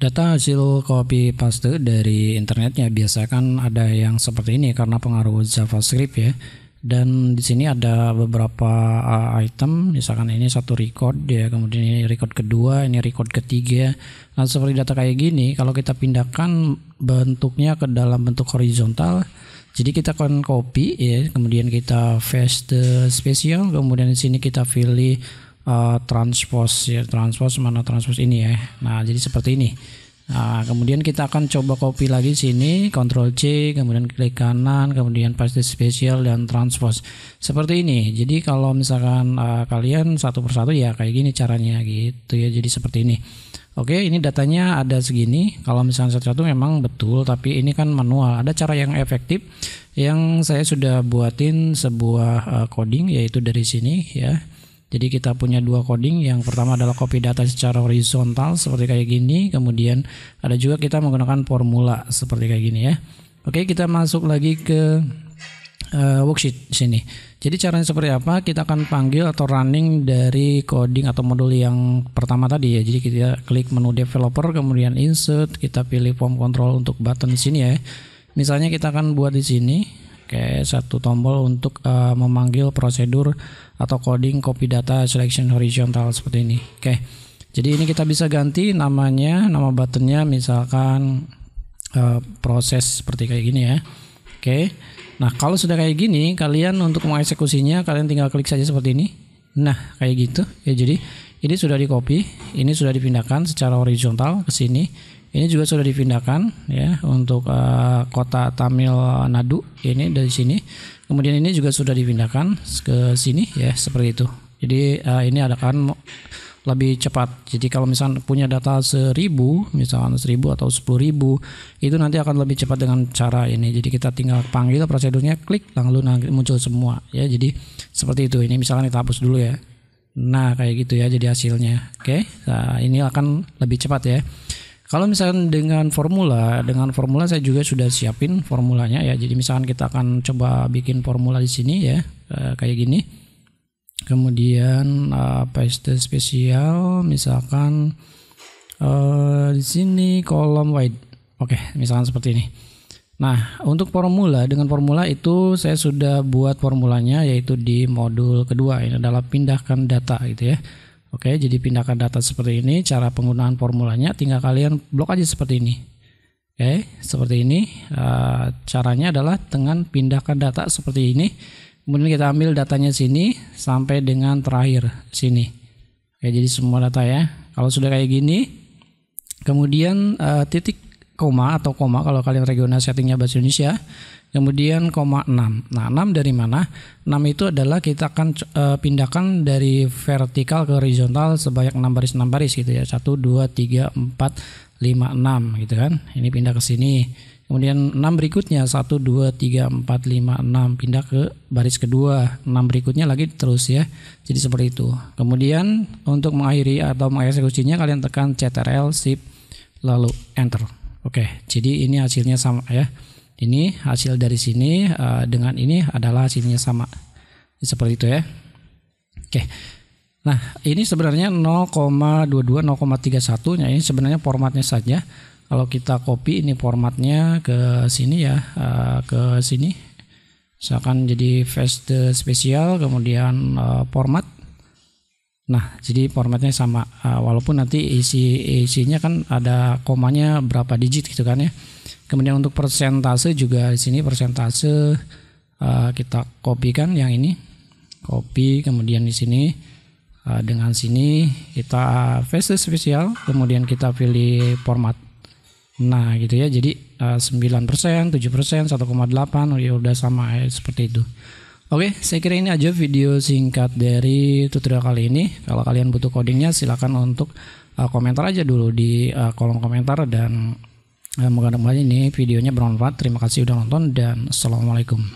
Data hasil copy paste dari internetnya biasa kan ada yang seperti ini karena pengaruh JavaScript ya. Dan di sini ada beberapa uh, item, misalkan ini satu record ya, kemudian ini record kedua, ini record ketiga. Nah seperti data kayak gini, kalau kita pindahkan bentuknya ke dalam bentuk horizontal, jadi kita akan copy ya, kemudian kita paste special kemudian di sini kita pilih Eh, transpose ya transpose mana transpose ini ya nah jadi seperti ini nah kemudian kita akan coba copy lagi sini Ctrl C kemudian klik kanan kemudian paste spesial dan transpose seperti ini jadi kalau misalkan uh, kalian satu persatu ya kayak gini caranya gitu ya jadi seperti ini Oke, ini datanya ada segini. Kalau misalnya satu-satu memang betul, tapi ini kan manual. Ada cara yang efektif yang saya sudah buatin sebuah uh, coding yaitu dari sini ya. Jadi kita punya dua coding, yang pertama adalah copy data secara horizontal seperti kayak gini, kemudian ada juga kita menggunakan formula seperti kayak gini ya. Oke, kita masuk lagi ke uh, worksheet sini. Jadi caranya seperti apa? Kita akan panggil atau running dari coding atau modul yang pertama tadi ya. Jadi kita klik menu developer, kemudian insert, kita pilih form control untuk button di sini ya. Misalnya kita akan buat di sini pakai satu tombol untuk uh, memanggil prosedur atau coding copy data selection horizontal seperti ini. Oke. Okay. Jadi ini kita bisa ganti namanya, nama buttonnya misalkan uh, proses seperti kayak gini ya. Oke. Okay. Nah kalau sudah kayak gini, kalian untuk mengeksekusinya kalian tinggal klik saja seperti ini. Nah kayak gitu ya. Jadi ini sudah di copy, ini sudah dipindahkan secara horizontal ke sini. Ini juga sudah dipindahkan ya untuk uh, kota Tamil Nadu ini dari sini. Kemudian ini juga sudah dipindahkan ke sini ya seperti itu. Jadi uh, ini akan lebih cepat. Jadi kalau misalnya punya data seribu misalkan seribu atau sepuluh ribu itu nanti akan lebih cepat dengan cara ini. Jadi kita tinggal panggil prosedurnya klik lalu muncul semua ya. Jadi seperti itu. Ini misalkan kita hapus dulu ya. Nah, kayak gitu ya jadi hasilnya. Oke. Okay? Nah, ini akan lebih cepat ya. Kalau misalkan dengan formula, dengan formula saya juga sudah siapin formulanya ya. Jadi misalkan kita akan coba bikin formula di sini ya, eh, kayak gini. Kemudian eh, paste spesial, misalkan eh, di sini kolom wide. Oke, misalkan seperti ini. Nah, untuk formula dengan formula itu saya sudah buat formulanya yaitu di modul kedua. Ini adalah pindahkan data gitu ya. Oke, jadi pindahkan data seperti ini. Cara penggunaan formulanya tinggal kalian blok aja seperti ini. Oke, seperti ini. Eh, caranya adalah dengan pindahkan data seperti ini. Kemudian kita ambil datanya sini sampai dengan terakhir sini. Oke, jadi semua data ya. Kalau sudah kayak gini, kemudian eh, titik koma atau koma kalau kalian regional settingnya bahasa Indonesia. Kemudian koma 6. Nah, 6 dari mana? 6 itu adalah kita akan e, pindahkan dari vertikal ke horizontal sebanyak 6 baris 6 baris gitu ya. 1 2 3 4 5 6 gitu kan. Ini pindah ke sini. Kemudian 6 berikutnya 1 2 3 4 5 6 pindah ke baris kedua. 6 berikutnya lagi terus ya. Jadi seperti itu. Kemudian untuk mengakhiri atau mengeksekusinya kalian tekan CTRL Shift lalu enter. Oke, jadi ini hasilnya sama ya. Ini hasil dari sini eh, dengan ini adalah hasilnya sama. Seperti itu ya. Oke. Nah, ini sebenarnya 0,22 0,31 nya ini sebenarnya formatnya saja. Kalau kita copy ini formatnya ke sini ya, eh, ke sini. Misalkan jadi paste spesial kemudian eh, format Nah, jadi formatnya sama ah, walaupun nanti isi isinya kan ada komanya berapa digit gitu kan ya. Kemudian untuk persentase juga di sini persentase ah, kita kita kopikan yang ini. Copy kemudian di sini ah, dengan sini kita face spesial kemudian kita pilih format. Nah, gitu ya. Jadi 9%, 7%, 1,8 ya udah sama ya, seperti itu. Oke, saya kira ini aja video singkat dari tutorial kali ini. Kalau kalian butuh codingnya, silahkan untuk uh, komentar aja dulu di uh, kolom komentar dan uh, mudah-mudahan ini videonya bermanfaat. Terima kasih sudah nonton dan assalamualaikum.